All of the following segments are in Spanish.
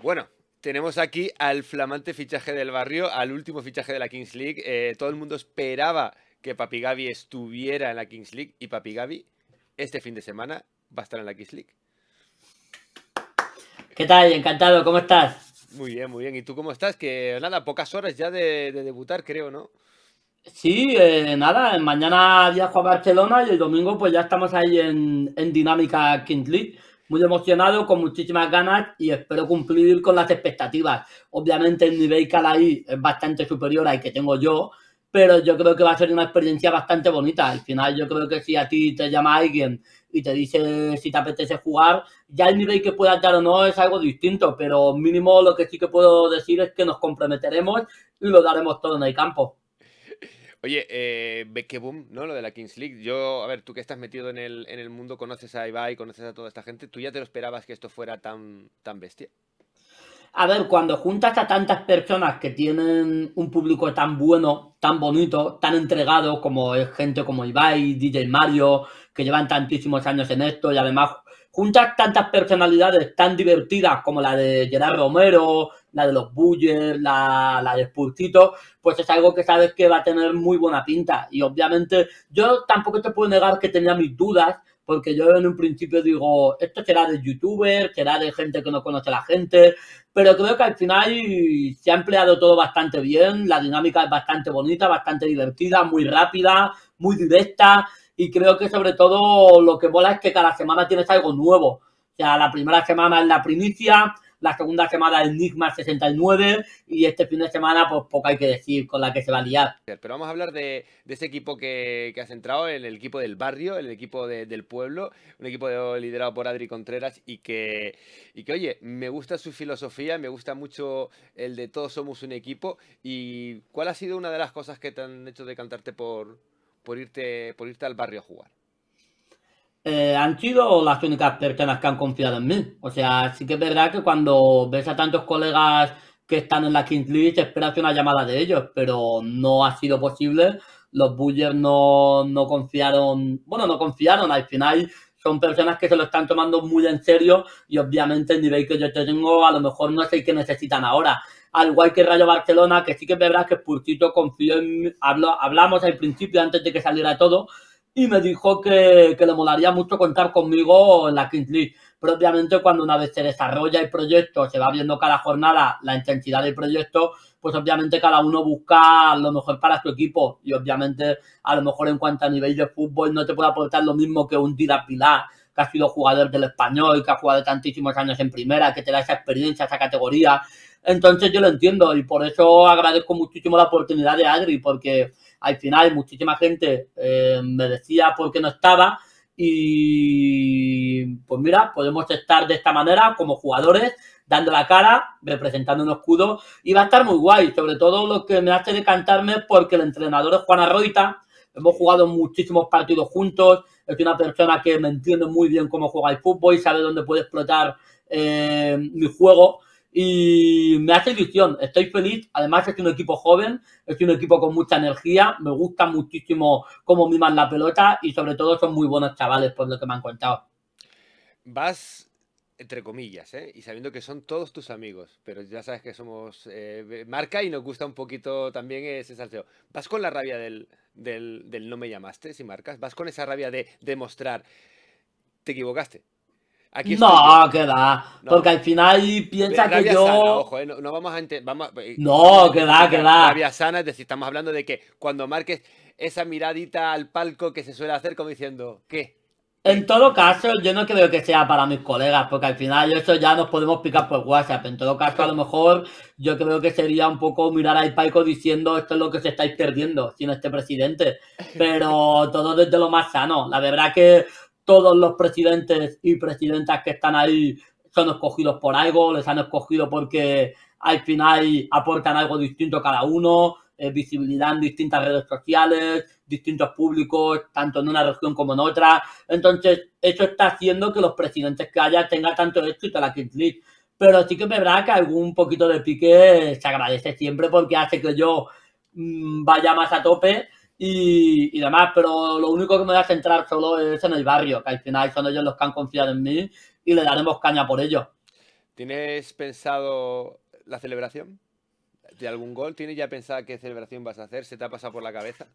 Bueno, tenemos aquí al flamante fichaje del barrio, al último fichaje de la Kings League. Eh, todo el mundo esperaba que Papi Gaby estuviera en la Kings League y Papi Gaby este fin de semana va a estar en la Kings League. ¿Qué tal? Encantado, ¿cómo estás? Muy bien, muy bien. ¿Y tú cómo estás? Que nada, pocas horas ya de, debutar, creo, ¿no? Sí, eh, nada, mañana viajo a Barcelona y el domingo pues ya estamos ahí en, en Dinámica Kings League muy emocionado, con muchísimas ganas y espero cumplir con las expectativas. Obviamente el nivel que hay es bastante superior al que tengo yo, pero yo creo que va a ser una experiencia bastante bonita. Al final yo creo que si a ti te llama alguien y te dice si te apetece jugar, ya el nivel que puedas dar o no es algo distinto, pero mínimo lo que sí que puedo decir es que nos comprometeremos y lo daremos todo en el campo. Oye, eh, qué boom, ¿no? Lo de la Kings League. Yo, a ver, tú que estás metido en el, en el mundo, conoces a Ibai, conoces a toda esta gente, ¿tú ya te lo esperabas que esto fuera tan, tan bestia? A ver, cuando juntas a tantas personas que tienen un público tan bueno, tan bonito, tan entregado, como es gente como Ibai, DJ Mario, que llevan tantísimos años en esto y además juntas tantas personalidades tan divertidas como la de Gerard Romero, la de los Buller, la, la de Spurtito, pues es algo que sabes que va a tener muy buena pinta. Y obviamente yo tampoco te puedo negar que tenía mis dudas, porque yo en un principio digo, esto será de youtuber, será de gente que no conoce la gente, pero creo que al final se ha empleado todo bastante bien, la dinámica es bastante bonita, bastante divertida, muy rápida, muy directa, y creo que sobre todo lo que mola es que cada semana tienes algo nuevo. O sea, la primera semana es la primicia, la segunda semana Nigma 69 y este fin de semana pues poco hay que decir con la que se va a liar. Pero vamos a hablar de, ese equipo que, has entrado, el, equipo del barrio, el equipo del pueblo, un equipo liderado por Adri Contreras y que, y que, oye, me gusta su filosofía, me gusta mucho el de todos somos un equipo y ¿cuál ha sido una de las cosas que te han hecho decantarte por, por irte, por irte al barrio a jugar? Eh, han sido las únicas personas que han confiado en mí. O sea, sí que es verdad que cuando ves a tantos colegas que están en la Kings League, esperas una llamada de ellos, pero no ha sido posible. Los Bullers no, no confiaron, bueno, no confiaron, al final son personas que se lo están tomando muy en serio y obviamente el nivel que yo tengo a lo mejor no sé qué que necesitan ahora. Al igual que Rayo Barcelona, que sí que es verdad que Purtito confío en... Hablo, hablamos al principio antes de que saliera todo y me dijo que, que le molaría mucho contar conmigo en la Kings League propiamente cuando una vez se desarrolla el proyecto, se va viendo cada jornada la intensidad del proyecto, pues obviamente cada uno busca lo mejor para su equipo y obviamente a lo mejor en cuanto a nivel de fútbol no te puede aportar lo mismo que un Dida Pilar, que ha sido jugador del español, que ha jugado tantísimos años en primera, que te da esa experiencia, esa categoría. Entonces yo lo entiendo y por eso agradezco muchísimo la oportunidad de Adri, porque al final muchísima gente eh, me decía por qué no estaba y pues mira, podemos estar de esta manera como jugadores, dando la cara, representando un escudo. Y va a estar muy guay, sobre todo lo que me hace decantarme porque el entrenador es Juana Roita. Hemos jugado muchísimos partidos juntos. Es una persona que me entiende muy bien cómo juega el fútbol y sabe dónde puede explotar eh, mi juego y me hace ilusión, estoy feliz, además es un equipo joven, es un equipo con mucha energía, me gusta muchísimo cómo miman la pelota y sobre todo son muy buenos chavales por lo que me han contado. Vas entre comillas, ¿eh? y sabiendo que son todos tus amigos, pero ya sabes que somos eh, marca y nos gusta un poquito también ese salseo. ¿Vas con la rabia del, del no me llamaste, si marcas? ¿Vas con esa rabia de demostrar, te equivocaste, no, que da. Porque al final piensa que yo. Sana, ojo, eh, no, vamos a. Eh, no, que da, que da. Rabia sana, es decir, estamos hablando de que cuando marques esa miradita al palco que se suele hacer, como diciendo, ¿qué? En todo caso, yo no creo que sea para mis colegas, porque al final eso ya nos podemos picar por WhatsApp. En todo caso, a lo mejor yo creo que sería un poco mirar al palco diciendo esto es lo que se estáis perdiendo sin este presidente. Pero todo desde lo más sano. La verdad que todos los presidentes y presidentas que están ahí son escogidos por algo, les han escogido porque al final aportan algo distinto cada uno, eh, visibilidad en distintas redes sociales, distintos públicos, tanto en una región como en otra. Entonces, eso está haciendo que los presidentes que haya tengan tanto éxito en la Kings League. Pero sí que me verdad que algún poquito de pique se agradece siempre porque hace que yo mm, vaya más a tope y, demás, pero lo único que me voy a centrar solo es en el barrio, que al final son ellos los que han confiado en mí y le daremos caña por ellos. ¿Tienes pensado la celebración de algún gol? ¿Tienes ya pensado qué celebración vas a hacer? ¿Se te ha pasado por la cabeza?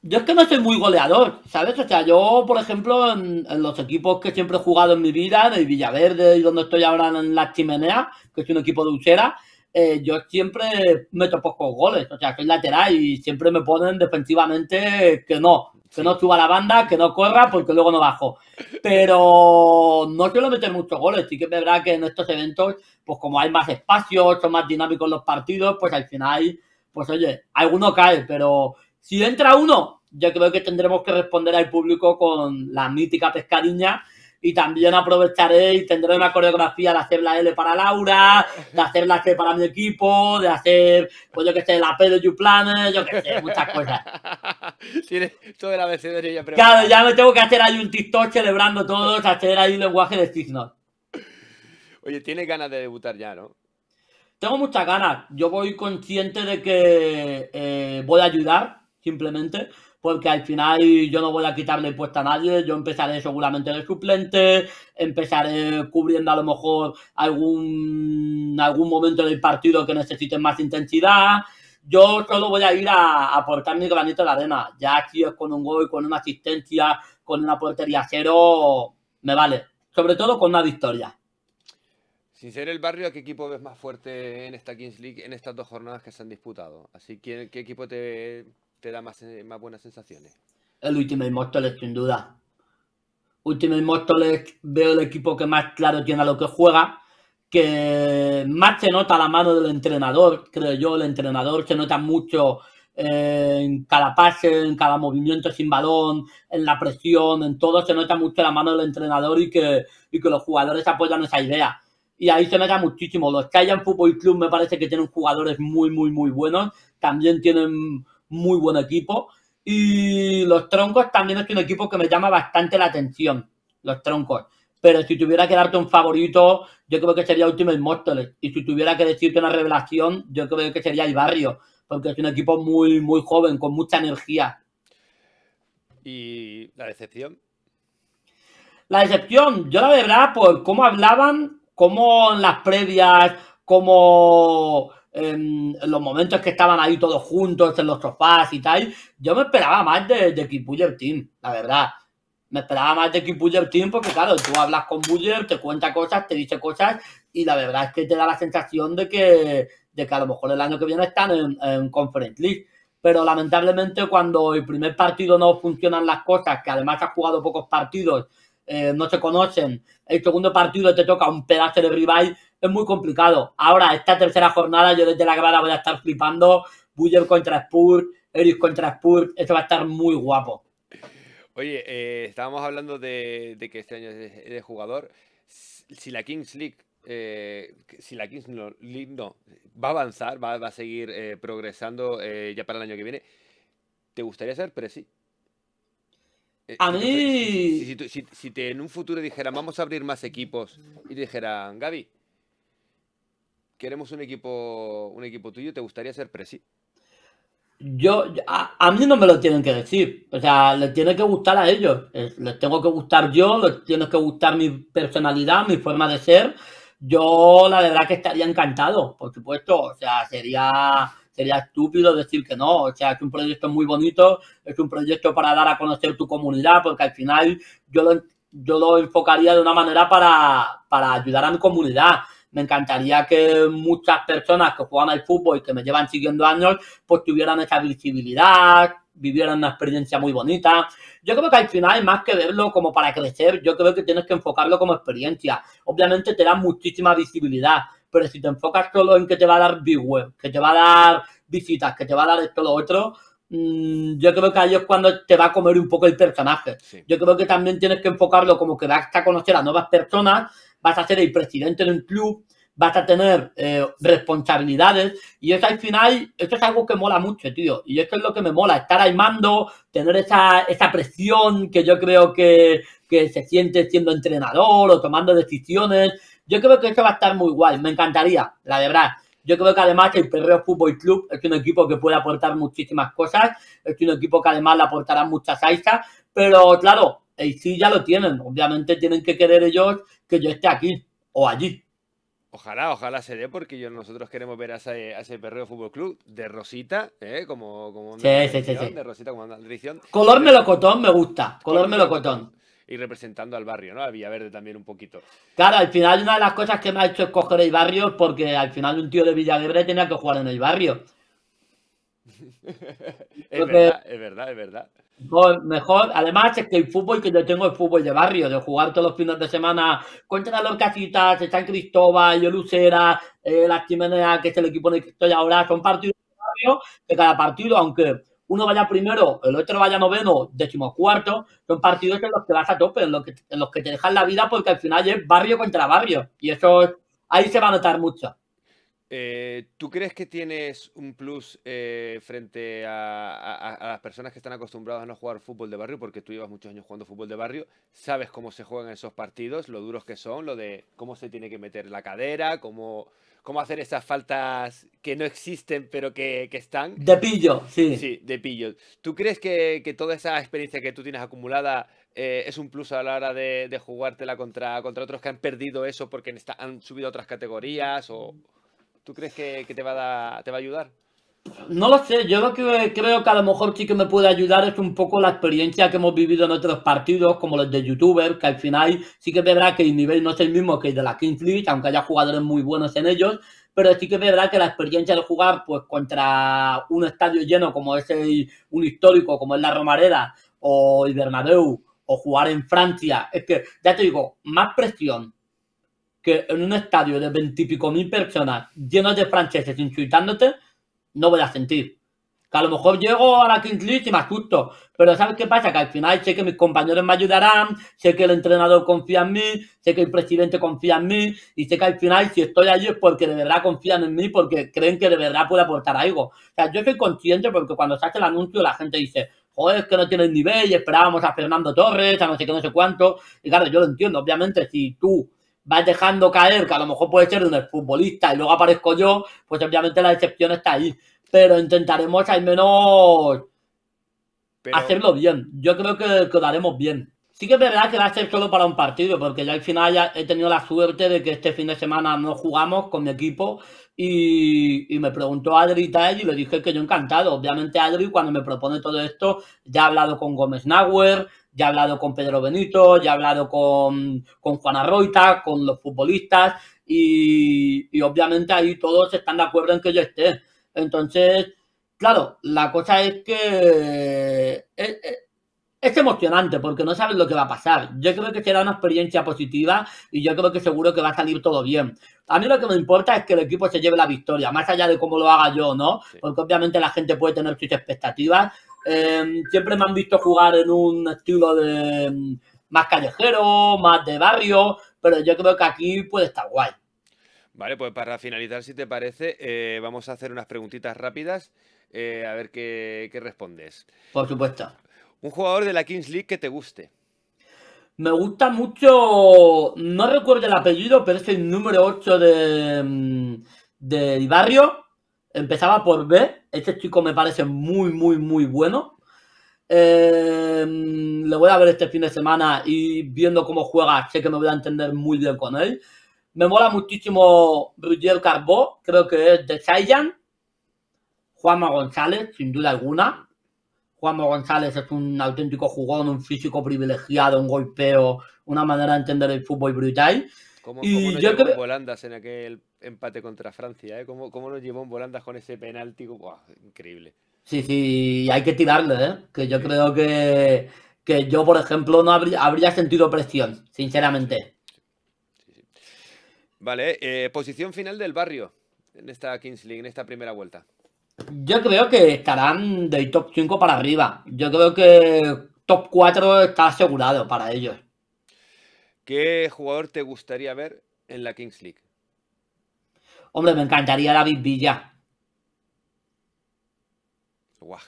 Yo es que no soy muy goleador, ¿sabes? O sea, yo, por ejemplo, en, los equipos que siempre he jugado en mi vida, en el Villaverde y donde estoy ahora en la Chimenea, que es un equipo de Uchera, eh, yo siempre meto pocos goles, o sea, soy lateral y siempre me ponen defensivamente que no, que no suba la banda, que no corra, porque luego no bajo. Pero no quiero meter muchos goles, sí que es verdad que en estos eventos, pues como hay más espacio, son más dinámicos los partidos, pues al final, pues oye, alguno cae, pero si entra uno, yo creo que tendremos que responder al público con la mítica pescadilla y también aprovecharé y tendré una coreografía de hacer la L para Laura, de hacer la C para mi equipo, de hacer, pues yo que sé, la P de U-Planet, yo que sé, muchas cosas. Tienes todo el abecedario ya Claro, ya me tengo que hacer ahí un TikTok celebrando todo, hacer ahí lenguaje de signos. Oye, tienes ganas de debutar ya, ¿no? Tengo muchas ganas. Yo voy consciente de que eh, voy a ayudar, simplemente porque al final yo no voy a quitarle impuesta a nadie, yo empezaré seguramente de suplente, empezaré cubriendo a lo mejor algún, algún momento del partido que necesite más intensidad. Yo solo voy a ir a aportar mi granito de arena. Ya aquí es con un gol, con una asistencia, con una portería cero, me vale. Sobre todo con una victoria. Sin ser el barrio, qué equipo ves más fuerte en esta Kings League en estas dos jornadas que se han disputado? Así que, ¿qué equipo te, te da más, eh, más buenas sensaciones. El último Mortal, sin duda. Ultimate Mortal veo el equipo que más claro tiene a lo que juega, que más se nota la mano del entrenador, creo yo, el entrenador se nota mucho eh, en cada pase, en cada movimiento sin balón, en la presión, en todo, se nota mucho la mano del entrenador y que, y que los jugadores apoyan esa idea. Y ahí se nota muchísimo. Los que hayan Fútbol Club me parece que tienen jugadores muy, muy, muy buenos. También tienen muy buen equipo. Y los troncos también es un equipo que me llama bastante la atención, los troncos. Pero si tuviera que darte un favorito, yo creo que sería Ultimate Móstoles. Y si tuviera que decirte una revelación, yo creo que sería el barrio, porque es un equipo muy, muy joven, con mucha energía. ¿Y la decepción? La decepción, yo la verdad, por cómo hablaban, como en las previas, como en los momentos que estaban ahí todos juntos en los sofás y tal, yo me esperaba más de, de Kim Team, la verdad. Me esperaba más de Kim Buller Team porque, claro, tú hablas con Buller, te cuenta cosas, te dice cosas y la verdad es que te da la sensación de que, de que a lo mejor el año que viene están en, en Conference League. Pero lamentablemente cuando el primer partido no funcionan las cosas, que además has jugado pocos partidos, eh, no se conocen, el segundo partido te toca un pedazo de rival, es muy complicado. Ahora, esta tercera jornada, yo desde la grada voy a estar flipando. Buller contra Spurs, Eric contra Spurs, esto va a estar muy guapo. Oye, eh, estábamos hablando de, que este año es de, jugador. Si la Kings League eh, si la Kings League no, va a avanzar, va, a seguir eh, progresando ya para el año que viene, ¿te gustaría ser sí. a mí. Si, te en un futuro dijeran, vamos a abrir más equipos, y dijeran, Gaby, queremos un equipo, un equipo tuyo, ¿te gustaría ser presi? Yo, a, mí no me lo tienen que decir. O sea, les tiene que gustar a ellos. Les tengo que gustar yo, les tiene que gustar mi personalidad, mi forma de ser. Yo, la verdad, que estaría encantado, por supuesto. O sea, sería, sería estúpido decir que no. O sea, es un proyecto muy bonito, es un proyecto para dar a conocer tu comunidad, porque al final yo lo, yo lo enfocaría de una manera para, para ayudar a mi comunidad me encantaría que muchas personas que juegan al fútbol y que me llevan siguiendo años, pues tuvieran esa visibilidad, vivieran una experiencia muy bonita. Yo creo que al final, más que verlo como para crecer, yo creo que tienes que enfocarlo como experiencia. Obviamente te da muchísima visibilidad, pero si te enfocas solo en que te va a dar web, que te va a dar visitas, que te va a dar esto, lo otro, mm, yo creo que ahí es cuando te va a comer un poco el personaje. Yo creo que también tienes que enfocarlo como que vas a conocer a nuevas personas vas a ser el presidente del club, vas a tener eh, responsabilidades y eso al final, esto es algo que mola mucho, tío. Y esto es lo que me mola, estar al mando, tener esa, esa presión que yo creo que, que se siente siendo entrenador o tomando decisiones. Yo creo que eso va a estar muy guay, me encantaría, la de verdad. Yo creo que además el Perreo Fútbol Club es un equipo que puede aportar muchísimas cosas, es un equipo que además le aportará muchas aisas, pero claro, sí ya lo tienen. Obviamente tienen que querer ellos que yo esté aquí o allí. Ojalá, ojalá se dé, porque yo, nosotros queremos ver a ese, Perreo Fútbol Club de Rosita, ¿eh? como, de Rosita, como Color melocotón me gusta, color, melocotón. Y representando al barrio, ¿no? A Villaverde también un poquito. Claro, al final una de las cosas que me ha hecho escoger el barrio porque al final un tío de Villaverde tenía que jugar en el barrio. es, verdad, es verdad, es verdad. Mejor, mejor, Además, es que el fútbol que yo tengo es fútbol de barrio, de jugar todos los fines de semana contra los Casitas, San Cristóbal, yo Lucera, eh, la Chimenea, que es el equipo en el que estoy ahora. Son partidos de barrio de cada partido, aunque uno vaya primero, el otro vaya noveno, cuarto, son partidos en los que vas a tope, en los que, en los que te dejan la vida porque al final es barrio contra barrio. Y eso ahí se va a notar mucho. Eh, ¿Tú crees que tienes un plus eh, frente a, las personas que están acostumbradas a no jugar fútbol de barrio? Porque tú llevas muchos años jugando fútbol de barrio, sabes cómo se juegan esos partidos, lo duros que son, lo de cómo se tiene que meter la cadera, cómo, cómo hacer esas faltas que no existen pero que, están. De pillo, sí. Sí, de pillo. ¿Tú crees que, toda esa experiencia que tú tienes acumulada eh, es un plus a la hora de, jugártela contra, contra otros que han perdido eso porque han subido a otras categorías o... ¿Tú crees que, te, va a ayudar? No lo sé, yo lo que creo que a lo mejor sí que me puede ayudar es un poco la experiencia que hemos vivido en otros partidos, como los de youtuber, que al final sí que verá que el nivel no es el mismo que el de la Kings League, aunque haya jugadores muy buenos en ellos, pero sí que verá que la experiencia de jugar pues contra un estadio lleno como es un histórico, como es la Romareda o el Bernabéu, o jugar en Francia, es que ya te digo, más presión, en un estadio de veintipico mil personas llenos de franceses insultándote, no voy a sentir. Que a lo mejor llego a la Kings League y me asusto, pero ¿sabes qué pasa? Que al final sé que mis compañeros me ayudarán, sé que el entrenador confía en mí, sé que el presidente confía en mí, y sé que al final si estoy allí es porque de verdad confían en mí, porque creen que de verdad puedo aportar algo. O sea, yo soy consciente porque cuando se hace el anuncio la gente dice, joder, es que no el nivel y esperábamos a Fernando Torres, a no sé qué, no sé cuánto. Y claro, yo lo entiendo, obviamente, si tú va dejando caer, que a lo mejor puede ser de un futbolista y luego aparezco yo, pues obviamente la decepción está ahí. Pero intentaremos al menos hacerlo bien. Yo creo que, bien. Sí que es verdad que va a ser solo para un partido, porque ya al final ya he tenido la suerte de que este fin de semana no jugamos con mi equipo y, me preguntó Adri y tal, y le dije que yo encantado. Obviamente Adri cuando me propone todo esto ya ha hablado con Gómez Nauer, ya he hablado con Pedro Benito, ya he hablado con, con Juan Arroita, con los futbolistas y, obviamente ahí todos están de acuerdo en que yo esté. Entonces, claro, la cosa es que eh, eh, es, emocionante porque no sabes lo que va a pasar. Yo creo que será una experiencia positiva y yo creo que seguro que va a salir todo bien. A mí lo que me importa es que el equipo se lleve la victoria, más allá de cómo lo haga yo, ¿no? Porque obviamente la gente puede tener sus expectativas, Em, siempre me han visto jugar en un estilo de em, más callejero, más de barrio, pero yo creo que aquí puede estar guay. Vale, pues para finalizar, si te parece, eh, vamos a hacer unas preguntitas rápidas, eh, a ver qué, respondes. Por supuesto. Un jugador de la Kings League que te guste. Me gusta mucho, no recuerdo el apellido, pero es el número 8 de, em, de barrio, Empezaba por B. Este chico me parece muy, muy, muy bueno. Eh, em, le voy a ver este fin de semana y viendo cómo juega, sé que me voy a entender muy bien con él. Me mola muchísimo Roger Carbó, creo que es de Saiyan. Juanma González, sin duda alguna. Juanma González es un auténtico jugón, un físico privilegiado, un golpeo, una manera de entender el fútbol brutal. yo en aquel empate contra Francia, ¿eh? ¿Cómo, cómo nos llevó en volandas con ese penalti? increíble. Sí, sí, hay que tirarle, ¿eh? Que yo creo que, yo, por ejemplo, no habría, habría sentido presión, sinceramente. Vale, eh, posición final del barrio en esta Kings League, en esta primera vuelta. Yo creo que estarán del top 5 para arriba. Yo creo que top 4 está asegurado para ellos. ¿Qué jugador te gustaría ver en la Kings League? Hombre, me encantaría David Villa.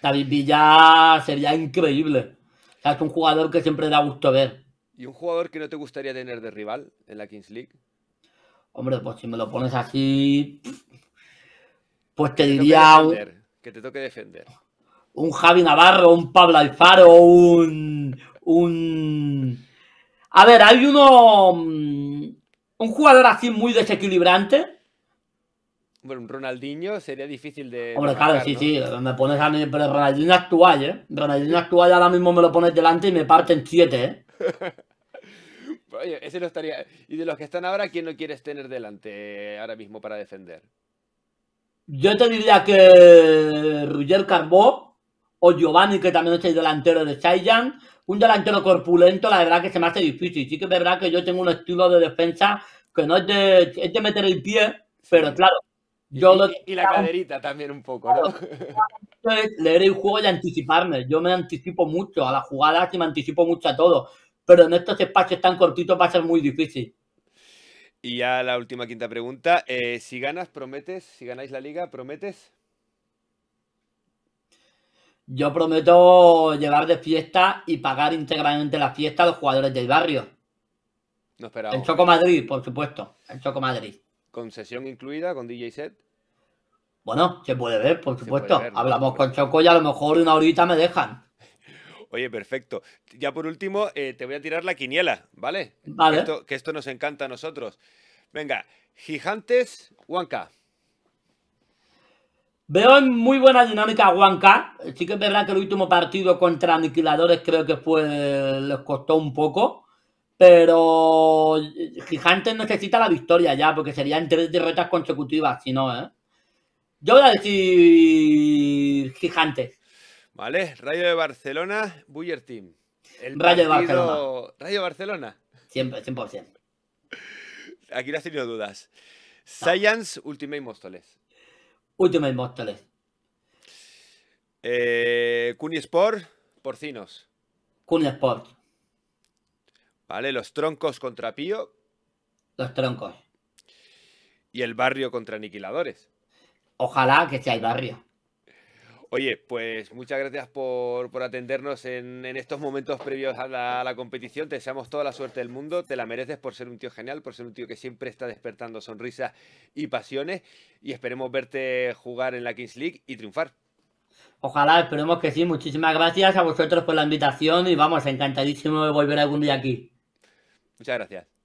David Villa sería increíble. O sea, es un jugador que siempre da gusto ver. ¿Y un jugador que no te gustaría tener de rival en la Kings League? Hombre, pues si me lo pones así, pues te, diría... Que te toque defender. Un Javi Navarro, un Pablo Alfaro, un... un... A ver, hay uno... Mm, un jugador así muy desequilibrante bueno, un Ronaldinho sería difícil de. Hombre, claro, sí, sí. Me pones a mí, pero Ronaldinho actual, ¿eh? Ronaldinho actual ahora mismo me lo pones delante y me parten siete, ¿eh? Oye, ese no estaría. ¿Y de los que están ahora, quién no quieres tener delante eh, ahora mismo para defender? Yo te diría que Ruger Carbó o Giovanni, que también es el delantero de Saiyan. Un delantero corpulento, la verdad que se me hace difícil. Sí que es verdad que yo tengo un estilo de defensa que no es de, es de meter el pie, pero claro, y, la caderita también un poco, ¿no? Leer el juego y anticiparme. Yo me anticipo mucho a las jugadas y me anticipo mucho a todo. Pero en estos espacios tan cortitos va a ser muy difícil. Y ya la última quinta pregunta. Eh, si ganas, prometes, si ganáis la liga, prometes. Yo prometo llevar de fiesta y pagar íntegramente la fiesta a los jugadores del barrio. No esperaba. El Choco Madrid, por supuesto. en Choco Madrid. ¿Con sesión incluida, con DJ set? Bueno, se puede ver, por supuesto. Hablamos con pues Choco y a lo mejor una horita me dejan. Oye, perfecto. Ya por último, eh, te voy a tirar la quiniela, ¿vale? Vale. Que esto, nos encanta a nosotros. Venga, Gigantes, Huanca. Veo en muy buena dinámica Huanca. Sí que es verdad que el último partido contra Aniquiladores creo que les costó un poco. Pero Gigantes necesita la victoria ya, porque serían tres derrotas consecutivas, si no, ¿eh? Yo voy a decir Gigantes. Vale, Rayo de Barcelona, Buller Team. El Rayo de Barcelona. Rayo de Barcelona. Siempre, 100%. Aquí no has tenido dudas. Science, Ultimate Móstoles. Ultimate Móstoles. Eh, Sport, Porcinos. Sport. ¿Vale? Los troncos contra Pío. Los troncos. Y el barrio contra aniquiladores. Ojalá que sea el barrio. Oye, pues muchas gracias por, atendernos en, estos momentos previos a la, a la, competición. Te deseamos toda la suerte del mundo. Te la mereces por ser un tío genial, por ser un tío que siempre está despertando sonrisas y pasiones. Y esperemos verte jugar en la Kings League y triunfar. Ojalá, esperemos que sí. Muchísimas gracias a vosotros por la invitación y vamos, encantadísimo de volver algún día aquí. Muchas gracias.